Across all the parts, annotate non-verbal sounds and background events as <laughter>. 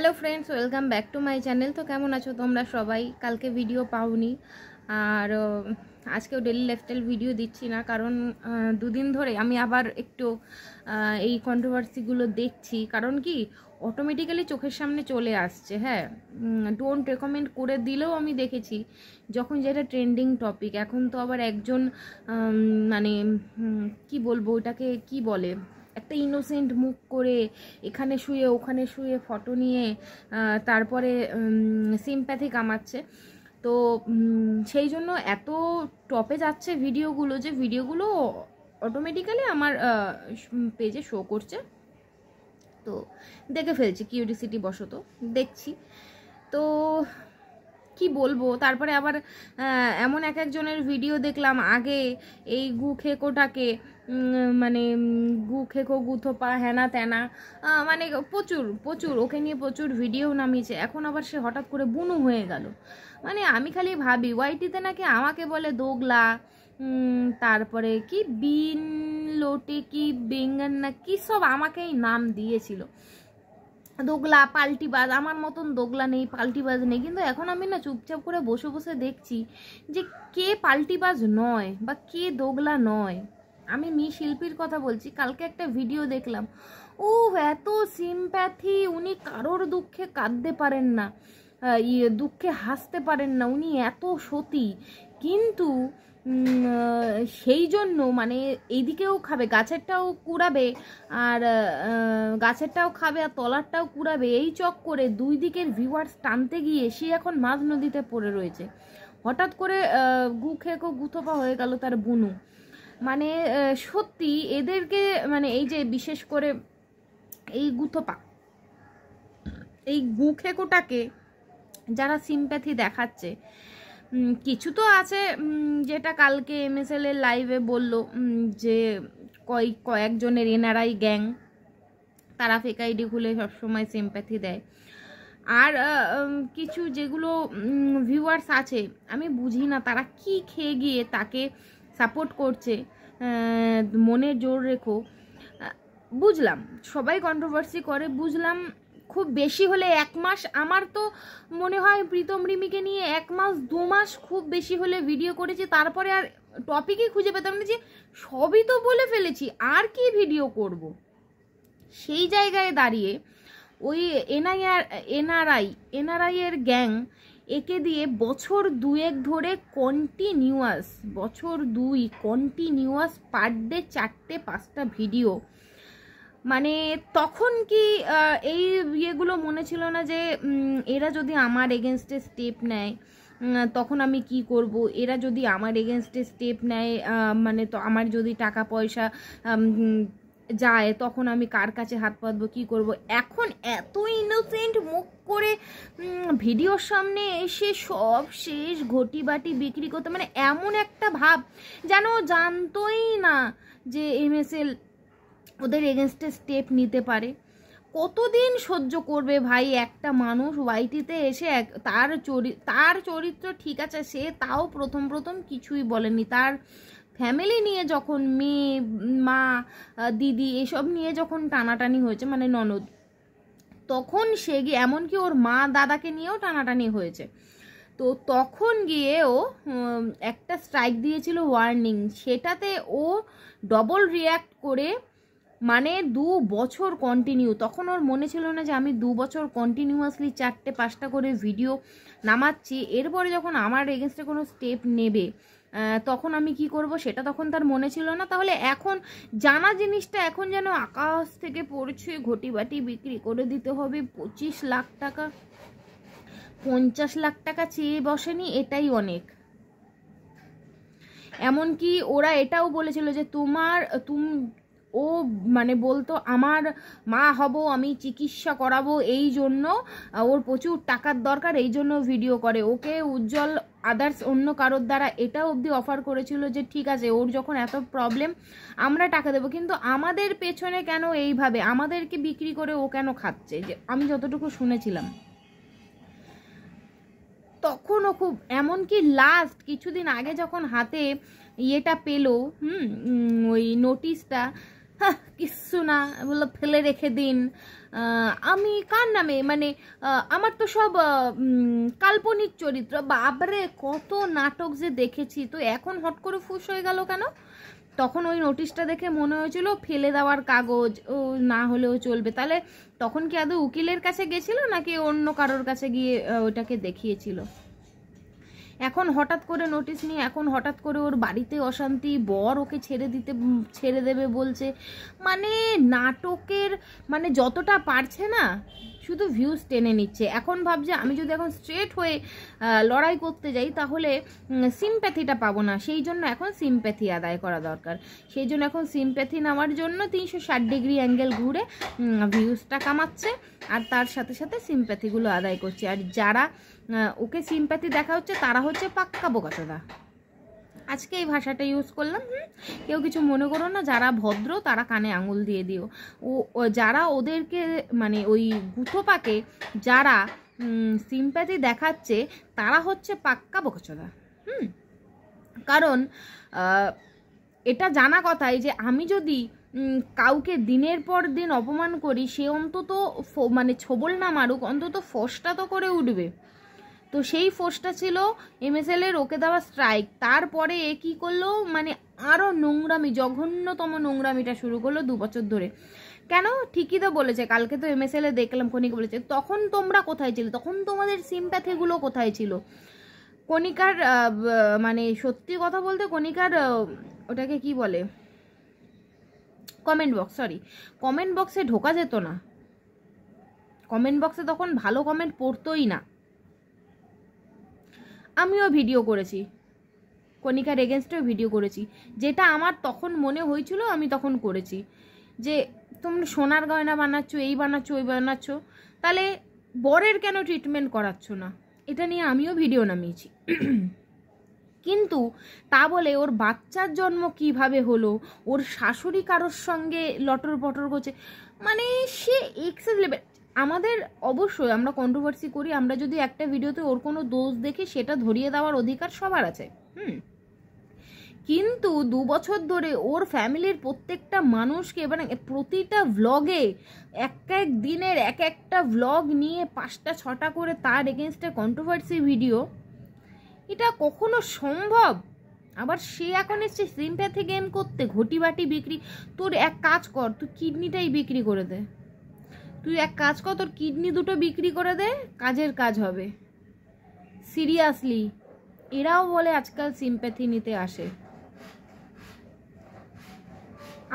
Hello friends welcome back to my channel তো কেমন আছো তোমরা সবাই কালকে ভিডিও পাওনি আর আজকেও ডেলি লাইফস্টাইল ভিডিও দিচ্ছি না কারণ দুদিন ধরে আমি আবার একটু এই কন্ট্রোভার্সিগুলো দেখছি কারণ কি অটোমেটিক্যালি চোখের সামনে চলে আসছে হ্যাঁ ডোন্ট রেকমেন্ড করে দিলেও আমি দেখেছি যখন যেটা ট্রেন্ডিং টপিক এখন তো আবার একজন মানে কি বলবো ওটাকে কি বলে একটা ইনোসেন্ট মুখ করে এখানে শুয়ে ওখানে শুয়ে ফটো নিয়ে তারপরে সিম্প্যাথি কামাচ্ছে তো সেই জন্য এত টপে যাচ্ছে ভিডিওগুলো যে ভিডিওগুলো অটোমেটিক্যালি আমার পেজে শো করছে তো দেখে ফেলছি কিউরিসিটি বশত দেখছি তো কি বলবো তারপরে আবার এমন এক একজনের ভিডিও দেখলাম আগে এই গু খেকোটাকে মানে গু খেকো গুথোপা হ্যানা ত্যানা মানে প্রচুর প্রচুর ওকে নিয়ে প্রচুর ভিডিও নামিয়েছে এখন আবার সে হঠাৎ করে বুনু হয়ে গেল মানে আমি খালি ভাবি ওয়াইটিতে নাকি আমাকে বলে দোগলা তারপরে কি বিন লোটে কি বেঙ্গান না কি সব আমাকেই নাম দিয়েছিল দোগলা পাল্টিবাজ আমার মতন দোগলা নেই পাল্টিবাজ নেই কিন্তু এখন আমি না চুপচাপ করে বসে বসে দেখছি যে কে পাল্টিবাজ নয় বা কে দোগলা নয় আমি মি শিল্পীর কথা বলছি কালকে একটা ভিডিও দেখলাম ও এত সিম্প্যাথি উনি কারোর দুঃখে কাঁদতে পারেন না ইয়ে দুঃখে হাসতে পারেন না উনি এত সতী কিন্তু সেই জন্য মানে এইদিকেও খাবে গাছেরটাও কুড়াবে আর গাছেরটাও খাবে আর তলারটাও কুড়াবে এই চক করে দুই দিকের ভিউয়ার্স টানতে গিয়ে সে এখন মাঝ নদীতে পড়ে রয়েছে হঠাৎ করে গু খেকো গুথপা হয়ে গেল তার বুনু মানে সত্যি এদেরকে মানে এই যে বিশেষ করে এই গুথপা এই গু খেকোটাকে যারা সিম্প্যাথি দেখাচ্ছে কিছু তো আছে যেটা কালকে এম এল এর লাইভে বলল যে কয়েক কয়েকজনের এনআরআই গ্যাং তারা ফেক আইডি খুলে সবসময় সিম্প্যাথি দেয় আর কিছু যেগুলো ভিউয়ার্স আছে আমি বুঝি না তারা কি খেয়ে গিয়ে তাকে সাপোর্ট করছে মনে জোর রেখো বুঝলাম সবাই কন্ট্রোভার্সি করে বুঝলাম খুব বেশি হলে এক মাস আমার তো মনে হয় প্রীতম রিমিকে নিয়ে এক মাস দু মাস খুব বেশি হলে ভিডিও করেছি তারপরে আর টপিকই খুঁজে পেতাম না যে সবই তো বলে ফেলেছি আর কি ভিডিও করব। সেই জায়গায় দাঁড়িয়ে ওই এনআইআর এনআরআই এনআরআই এর গ্যাং একে দিয়ে বছর দুয়েক ধরে কন্টিনিউয়াস বছর দুই কন্টিনিউয়াস পার ডে চারটে পাঁচটা ভিডিও মানে তখন কি এই ইয়েগুলো মনে ছিল না যে এরা যদি আমার এগেনস্টে স্টেপ নেয় তখন আমি কি করব এরা যদি আমার এগেনস্টে স্টেপ নেয় মানে তো আমার যদি টাকা পয়সা যায় তখন আমি কার কাছে হাত পাতবো কী করবো এখন এত ইনোসেন্ট মুখ করে ভিডিওর সামনে এসে সব শেষ ঘটি বাটি বিক্রি করতে মানে এমন একটা ভাব যেন জানতোই না যে এম এস এল ওদের এগেনস্টে স্টেপ নিতে পারে কতদিন সহ্য করবে ভাই একটা মানুষ ওয়াইটিতে এসে এক তার চরি তার চরিত্র ঠিক আছে সে তাও প্রথম প্রথম কিছুই বলেনি তার ফ্যামিলি নিয়ে যখন মেয়ে মা দিদি এসব নিয়ে যখন টানাটানি হয়েছে মানে ননদ তখন সে গিয়ে এমনকি ওর মা দাদাকে নিয়েও টানাটানি হয়েছে তো তখন গিয়ে ও একটা স্ট্রাইক দিয়েছিল ওয়ার্নিং সেটাতে ও ডবল রিয়্যাক্ট করে মানে দু বছর কন্টিনিউ তখন ওর মনে ছিল না যে আমি দু বছর কন্টিনিউয়াসলি চারটে পাঁচটা করে ভিডিও নামাচ্ছি এরপরে যখন আমার এগেনস্টে কোনো স্টেপ নেবে তখন আমি কি করব সেটা তখন তার মনে ছিল না তাহলে এখন জানা জিনিসটা এখন যেন আকাশ থেকে পড়ছে ঘটি বাটি বিক্রি করে দিতে হবে পঁচিশ লাখ টাকা পঞ্চাশ লাখ টাকা চেয়ে বসেনি এটাই অনেক এমনকি ওরা এটাও বলেছিল যে তোমার তুম ও মানে বলতো আমার মা হব আমি চিকিৎসা করাবো এই জন্য ওর প্রচুর টাকার দরকার এই জন্য ভিডিও করে ওকে উজ্জ্বল আদার্স অন্য কারোর দ্বারা এটা অবধি অফার করেছিল যে ঠিক আছে ওর যখন এত প্রবলেম আমরা টাকা দেবো কিন্তু আমাদের পেছনে কেন এইভাবে আমাদেরকে বিক্রি করে ও কেন খাচ্ছে যে আমি যতটুকু শুনেছিলাম তখনও খুব এমনকি লাস্ট কিছুদিন আগে যখন হাতে ইয়েটা পেলো হুম ওই নোটিশটা হ্যাঁ কিচ্ছু না বললো ফেলে রেখে দিন আমি কার নামে মানে আমার তো সব কাল্পনিক চরিত্র বাবরে কত নাটক যে দেখেছি তো এখন হট করে ফুস হয়ে গেল কেন তখন ওই নোটিশটা দেখে মনে হয়েছিল ফেলে দেওয়ার কাগজ ও না হলেও চলবে তাহলে তখন কি আদৌ উকিলের কাছে গেছিল নাকি অন্য কারোর কাছে গিয়ে ওটাকে দেখিয়েছিল এখন হঠাৎ করে নোটিস নিয়ে এখন হঠাৎ করে ওর বাড়িতে অশান্তি বর ওকে ছেড়ে দিতে ছেড়ে দেবে বলছে মানে নাটকের মানে যতটা পারছে না শুধু ভিউজ টেনে নিচ্ছে এখন ভাবছে আমি যদি এখন স্ট্রেট হয়ে লড়াই করতে যাই তাহলে সিম্প্যাথিটা পাবো না সেই জন্য এখন সিম্প্যাথি আদায় করা দরকার সেই জন্য এখন সিম্প্যাথি নেওয়ার জন্য তিনশো ষাট ডিগ্রি অ্যাঙ্গেল ঘুরে ভিউজটা কামাচ্ছে আর তার সাথে সাথে সিম্প্যাথিগুলো আদায় করছে আর যারা ওকে সিম্প্যাথি দেখা হচ্ছে তারা হচ্ছে পাক্কা বোকাচোদা আজকে এই ভাষাটা ইউজ করলাম কেউ কিছু মনে করো না যারা ভদ্র তারা কানে আঙুল দিয়ে দিও ও যারা ওদেরকে মানে ওই পাকে যারা সিম্প্যাথি দেখাচ্ছে তারা হচ্ছে পাক্কা বোকাচোদা হুম কারণ এটা জানা কথাই যে আমি যদি কাউকে দিনের পর দিন অপমান করি সে অন্তত মানে ছবল না মারুক অন্তত ফসটা তো করে উঠবে তো সেই ফোর্সটা ছিল এর ওকে দেওয়া স্ট্রাইক তারপরে এ কী করলো মানে আরও নোংরামি জঘন্যতম নোংরামিটা শুরু করলো দু বছর ধরে কেন ঠিকই তো বলেছে কালকে তো এ দেখলাম কণিকা বলেছে তখন তোমরা কোথায় ছিল তখন তোমাদের সিমপ্যাথিগুলো কোথায় ছিল কনিকার মানে সত্যি কথা বলতে কনিকার ওটাকে কি বলে কমেন্ট বক্স সরি কমেন্ট বক্সে ঢোকা যেত না কমেন্ট বক্সে তখন ভালো কমেন্ট পড়তোই না আমিও ভিডিও করেছি কণিকার এগেনস্টেও ভিডিও করেছি যেটা আমার তখন মনে হয়েছিল আমি তখন করেছি যে তুমি সোনার গয়না বানাচ্ছ এই বানাচ্ছো ওই বানাচ্ছ তাহলে বরের কেন ট্রিটমেন্ট করাচ্ছ না এটা নিয়ে আমিও ভিডিও নামিয়েছি কিন্তু তা বলে ওর বাচ্চার জন্ম কিভাবে হলো ওর শাশুড়ি কারোর সঙ্গে লটর পটর করছে মানে সে এক্সেস লেভেল আমাদের অবশ্যই আমরা কন্ট্রোভার্সি করি আমরা যদি একটা ভিডিওতে ওর কোনো দোষ দেখি সেটা ধরিয়ে দেওয়ার অধিকার সবার আছে হুম কিন্তু দু বছর ধরে ওর ফ্যামিলির প্রত্যেকটা মানুষকে মানে প্রতিটা ভ্লগে এক এক দিনের এক একটা ভ্লগ নিয়ে পাঁচটা ছটা করে তার এগেনস্টে কন্ট্রোভার্সি ভিডিও এটা কখনো সম্ভব আবার সে এখন এসছে সিম্প্যাথি গেম করতে ঘটি বাটি বিক্রি তোর এক কাজ কর তুই কিডনিটাই বিক্রি করে দে তুই এক কাজ কর তোর কিডনি দুটো বিক্রি করে দে কাজের কাজ হবে সিরিয়াসলি এরাও বলে আজকাল সিম্প্যাথি নিতে আসে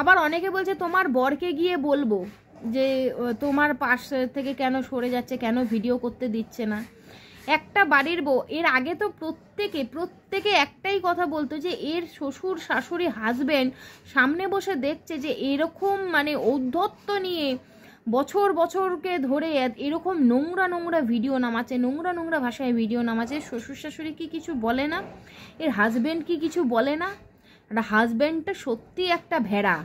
আবার অনেকে বলছে তোমার বরকে গিয়ে বলবো যে তোমার পাশ থেকে কেন সরে যাচ্ছে কেন ভিডিও করতে দিচ্ছে না একটা বাড়ির বউ এর আগে তো প্রত্যেকে প্রত্যেকে একটাই কথা বলতো যে এর শ্বশুর শাশুড়ি হাজব্যান্ড সামনে বসে দেখছে যে এরকম মানে ঔদ্ধত্য নিয়ে বছর বছরকে ধরে এরকম নোংরা নোংরা ভিডিও নামাচ্ছে নোংরা নোংরা ভাষায় ভিডিও নামাচ্ছে শ্বশুর শাশুড়ি কি কিছু বলে না এর হাজব্যান্ড কি কিছু বলে না হাজব্যান্ডটা সত্যি একটা ভেড়া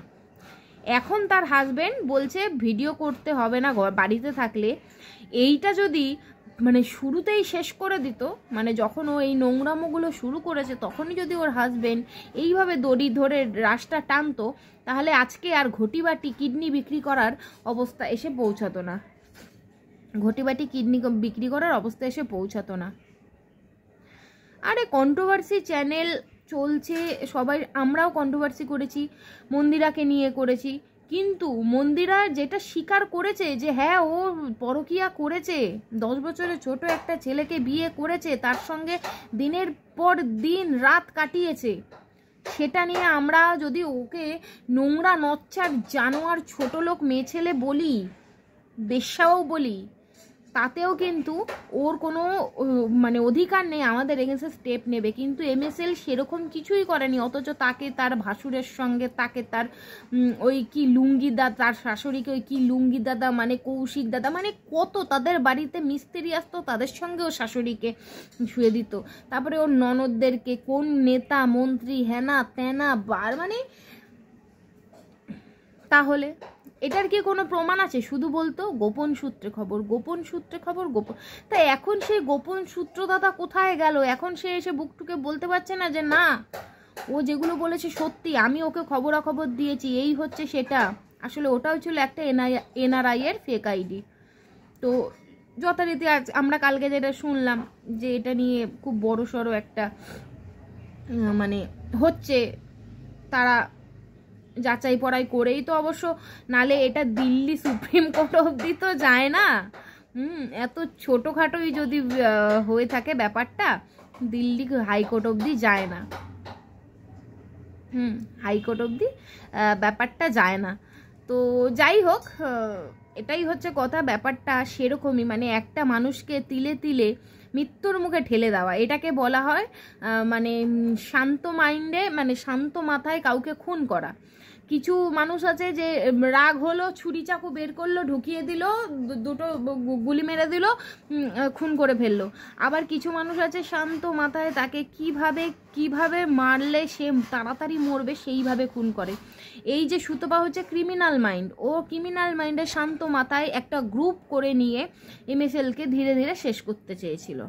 এখন তার হাজব্যান্ড বলছে ভিডিও করতে হবে না বাড়িতে থাকলে এইটা যদি মানে শুরুতেই শেষ করে দিত মানে যখন ও এই নোংরামোগুলো শুরু করেছে তখনই যদি ওর হাজবেন্ড এইভাবে দড়ি ধরে রাশটা টানতো তাহলে আজকে আর ঘটি বাটি কিডনি বিক্রি করার অবস্থা এসে পৌঁছাতো না ঘটি বাটি কিডনি বিক্রি করার অবস্থা এসে পৌঁছাতো না আরে কন্ট্রোভার্সি চ্যানেল চলছে সবাই আমরাও কন্ট্রোভার্সি করেছি মন্দিরাকে নিয়ে করেছি কিন্তু মন্দিরা যেটা স্বীকার করেছে যে হ্যাঁ ও পরকিয়া করেছে দশ বছরের ছোট একটা ছেলেকে বিয়ে করেছে তার সঙ্গে দিনের পর দিন রাত কাটিয়েছে সেটা নিয়ে আমরা যদি ওকে নোংরা নচ্ছার জানোয়ার ছোট লোক মেয়ে ছেলে বলি বেশ্যাও বলি তাতেও কিন্তু ওর কোনো মানে অধিকার নেই আমাদের এগেন্সে স্টেপ নেবে কিন্তু এম এস এল সেরকম কিছুই করেনি অথচ তাকে তার ভাসুরের সঙ্গে তাকে তার ওই কি লুঙ্গি দাদা তার শাশুড়িকে ওই কি লুঙ্গি দাদা মানে কৌশিক দাদা মানে কত তাদের বাড়িতে মিস্ত্রি আসতো তাদের সঙ্গে ও শাশুড়িকে শুয়ে দিত তারপরে ওর ননদদেরকে কোন নেতা মন্ত্রী হেনা তেনা বার মানে তাহলে এটার কি কোনো প্রমাণ আছে শুধু বলতো গোপন সূত্রে খবর গোপন সূত্রে খবর গোপন তা এখন সেই গোপন সূত্রদাতা কোথায় গেল এখন সে এসে বুকটুকে বলতে পারছে না যে না ও যেগুলো বলেছে সত্যি আমি ওকে খবরাখবর দিয়েছি এই হচ্ছে সেটা আসলে ওটাও ছিল একটা এনআই এনআরআই এর ফেক আইডি তো যথারীতি আজ আমরা কালকে যেটা শুনলাম যে এটা নিয়ে খুব বড় সড়ো একটা মানে হচ্ছে তারা যাচাই পড়াই করেই তো অবশ্য নালে এটা দিল্লি সুপ্রিম কোর্ট অবধি তো যায় না হুম এত ছোটোখাটোই যদি হয়ে থাকে ব্যাপারটা দিল্লি হাইকোর্ট অবধি যায় না হুম হাইকোর্ট অবধি ব্যাপারটা যায় না তো যাই হোক এটাই হচ্ছে কথা ব্যাপারটা সেরকমই মানে একটা মানুষকে তিলে তিলে মৃত্যুর মুখে ঠেলে দেওয়া এটাকে বলা হয় মানে শান্ত মাইন্ডে মানে শান্ত মাথায় কাউকে খুন করা কিছু মানুষ আছে যে রাগ হলো ছুরি চাকু বের করলো ঢুকিয়ে দিল দুটো গুলি মেরে দিল খুন করে ফেললো আবার কিছু মানুষ আছে শান্ত মাথায় তাকে কিভাবে কিভাবে মারলে সে তাড়াতাড়ি মরবে সেইভাবে খুন করে এই যে সুতপা হচ্ছে ক্রিমিনাল মাইন্ড ও ক্রিমিনাল মাইন্ডে শান্ত মাথায় একটা গ্রুপ করে নিয়ে এমএসএলকে ধীরে ধীরে শেষ করতে চেয়েছিল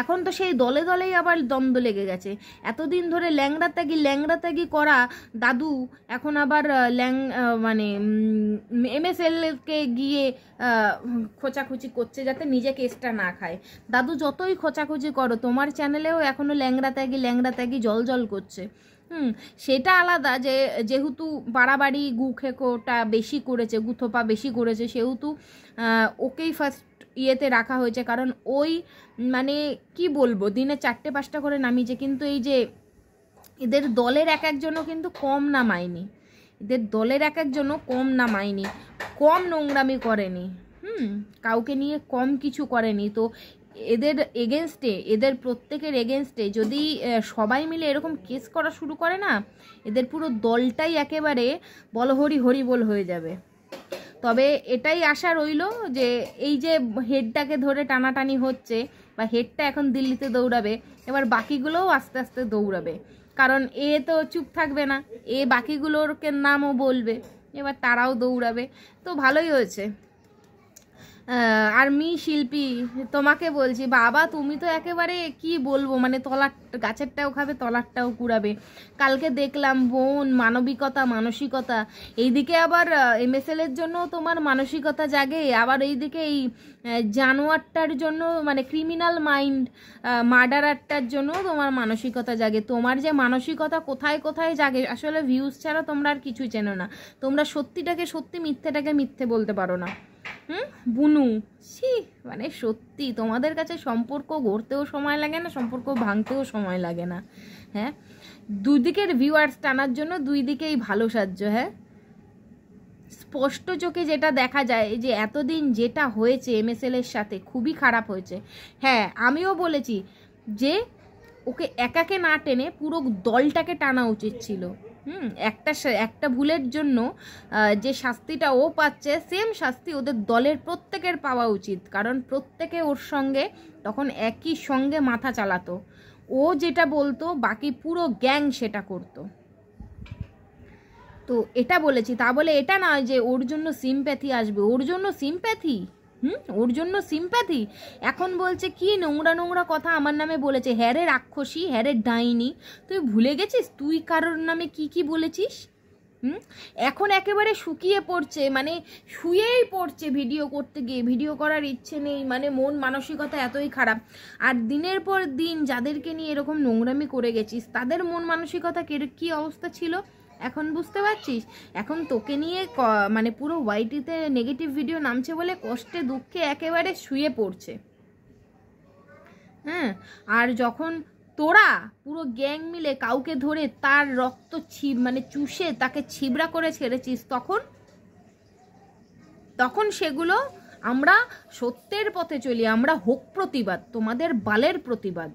এখন তো সেই দলে দলেই আবার দ্বন্দ্ব লেগে গেছে এতদিন ধরে ল্যাংড়া ত্যাগি ল্যাংড়া ত্যাগি করা দাদু এখন আবার ল্যাং মানে এম এস কে গিয়ে খোঁচাখুচি করছে যাতে নিজে কেসটা না খায় দাদু যতই খোঁচাখুচি করো তোমার চ্যানেলেও এখনও ল্যাংড়া ত্যাগি ল্যাংড়া ত্যাগি জল জল করছে হুম সেটা আলাদা যে যেহেতু বাড়াবাড়ি গুখেকোটা বেশি করেছে গুথোপা বেশি করেছে সেহেতু ওকেই ফার্স্ট ইয়েতে রাখা হয়েছে কারণ ওই মানে কি বলবো দিনে চারটে পাঁচটা করে নামিয়েছে কিন্তু এই যে এদের দলের এক একজনও কিন্তু কম নামায়নি এদের দলের এক একজনও কম নামায়নি কম নোংরামি করেনি হুম কাউকে নিয়ে কম কিছু করেনি তো এদের এগেনস্টে এদের প্রত্যেকের এগেনস্টে যদি সবাই মিলে এরকম কেস করা শুরু করে না এদের পুরো দলটাই একেবারে বলহরি হরিবোল হয়ে যাবে তবে এটাই আশা রইল যে এই যে হেডটাকে ধরে টানাটানি হচ্ছে বা হেডটা এখন দিল্লিতে দৌড়াবে এবার বাকিগুলোও আস্তে আস্তে দৌড়াবে কারণ এ তো চুপ থাকবে না এ বাকিগুলোরকে নামও বলবে এবার তারাও দৌড়াবে তো ভালোই হয়েছে আর্মি শিল্পী তোমাকে বলছি বাবা তুমি তো একেবারে কি বলবো মানে তলার গাছেরটাও খাবে তলারটাও কুড়াবে কালকে দেখলাম বোন মানবিকতা মানসিকতা এইদিকে আবার এমএসএলের জন্য তোমার মানসিকতা জাগে আবার এইদিকে এই জানোয়ারটার জন্য মানে ক্রিমিনাল মাইন্ড মার্ডারারটার জন্য তোমার মানসিকতা জাগে তোমার যে মানসিকতা কোথায় কোথায় জাগে আসলে ভিউজ ছাড়া তোমরা আর কিছু চেনো না তোমরা সত্যিটাকে সত্যি মিথ্যেটাকে মিথ্যে বলতে পারো না হুম বুনু সি মানে সত্যি তোমাদের কাছে সম্পর্ক গড়তেও সময় লাগে না সম্পর্ক ভাঙতেও সময় লাগে না হ্যাঁ দুই দিকের ভিউয়ার্স টানার জন্য দুই দিকেই ভালো সাহায্য হ্যাঁ স্পষ্ট চোখে যেটা দেখা যায় যে এতদিন যেটা হয়েছে এস এর সাথে খুবই খারাপ হয়েছে হ্যাঁ আমিও বলেছি যে ওকে একাকে না টেনে পুরো দলটাকে টানা উচিত ছিল হুম একটা একটা ভুলের জন্য যে শাস্তিটা ও পাচ্ছে সেম শাস্তি ওদের দলের প্রত্যেকের পাওয়া উচিত কারণ প্রত্যেকে ওর সঙ্গে তখন একই সঙ্গে মাথা চালাতো ও যেটা বলতো বাকি পুরো গ্যাং সেটা করতো তো এটা বলেছি তা বলে এটা নয় যে ওর জন্য সিমপ্যাথি আসবে ওর জন্য সিমপ্যাথি হুম ওর জন্য সিম্প্যাথি এখন বলছে কি নোংরা নোংরা কথা আমার নামে বলেছে হ্যারে রাক্ষসী হ্যারে ডাইনি তুই ভুলে গেছিস তুই কারোর নামে কি কি বলেছিস হুম এখন একেবারে শুকিয়ে পড়ছে মানে শুয়েই পড়ছে ভিডিও করতে গিয়ে ভিডিও করার ইচ্ছে নেই মানে মন মানসিকতা এতই খারাপ আর দিনের পর দিন যাদেরকে নিয়ে এরকম নোংরামি করে গেছিস তাদের মন মানসিকতা কী অবস্থা ছিল এখন বুঝতে পারছিস এখন তোকে নিয়ে মানে পুরো ওয়াইটিতে নেগেটিভ ভিডিও নামছে বলে কষ্টে দুঃখে একেবারে শুয়ে পড়ছে হ্যাঁ আর যখন তোরা পুরো গ্যাং মিলে কাউকে ধরে তার রক্ত ছিপ মানে চুষে তাকে ছিবড়া করে ছেড়েছিস তখন তখন সেগুলো আমরা সত্যের পথে চলি আমরা হোক প্রতিবাদ তোমাদের বালের প্রতিবাদ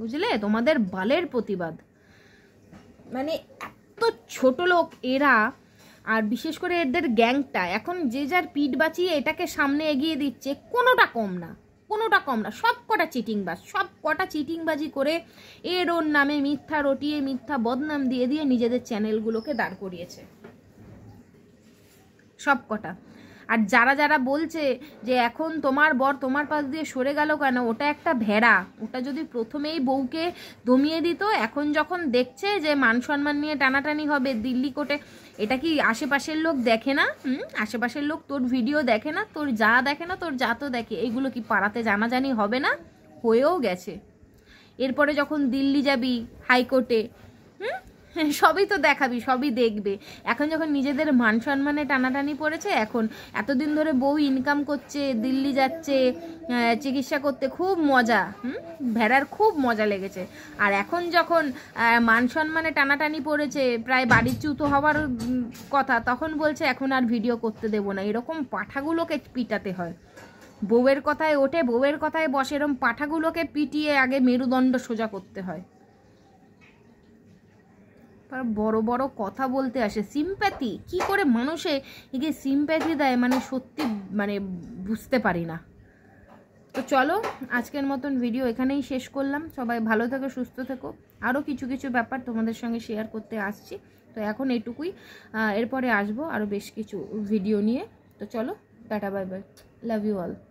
বুঝলে তোমাদের বালের প্রতিবাদ মানে এত ছোট লোক এরা আর বিশেষ করে এদের গ্যাংটা এখন যে যার পিঠ বাঁচিয়ে এটাকে সামনে এগিয়ে দিচ্ছে কোনোটা কম না কোনোটা কম না সব কটা চিটিংবাজ সব কটা চিটিংবাজি করে এর ওর নামে মিথ্যা রটিয়ে মিথ্যা বদনাম দিয়ে দিয়ে নিজেদের চ্যানেলগুলোকে দাঁড় করিয়েছে সব কটা আর যারা যারা বলছে যে এখন তোমার বর তোমার পাশ দিয়ে সরে গেল কেন ওটা একটা ভেড়া ওটা যদি প্রথমেই বউকে দমিয়ে দিত এখন যখন দেখছে যে মান সম্মান নিয়ে টানাটানি হবে দিল্লি কোর্টে এটা কি আশেপাশের লোক দেখে না হুম আশেপাশের লোক তোর ভিডিও দেখে না তোর যা দেখে না তোর যা তো দেখে এগুলো কি পাড়াতে জানাজানি হবে না হয়েও গেছে এরপরে যখন দিল্লি যাবি হাইকোর্টে <laughs> সবই তো দেখাবি সবই দেখবে এখন যখন নিজেদের মান সম্মানে টানাটানি পড়েছে এখন এতদিন ধরে বউ ইনকাম করছে দিল্লি যাচ্ছে চিকিৎসা করতে খুব মজা হুম ভেড়ার খুব মজা লেগেছে আর এখন যখন মান সম্মানে টানাটানি পড়েছে প্রায় বাড়ির চুতো হওয়ার কথা তখন বলছে এখন আর ভিডিও করতে দেবো না এরকম পাঠাগুলোকে পিটাতে হয় বউয়ের কথায় ওঠে বউয়ের কথায় বসে এরম পাঠাগুলোকে পিটিয়ে আগে মেরুদণ্ড সোজা করতে হয় তার বড় বড় কথা বলতে আসে সিম্প্যাথি কি করে মানুষে একে সিম্প্যাথি দেয় মানে সত্যি মানে বুঝতে পারি না তো চলো আজকের মতন ভিডিও এখানেই শেষ করলাম সবাই ভালো থেকো সুস্থ থেকো আরও কিছু কিছু ব্যাপার তোমাদের সঙ্গে শেয়ার করতে আসছি তো এখন এটুকুই এরপরে আসবো আরও বেশ কিছু ভিডিও নিয়ে তো চলো tata bye bye love you all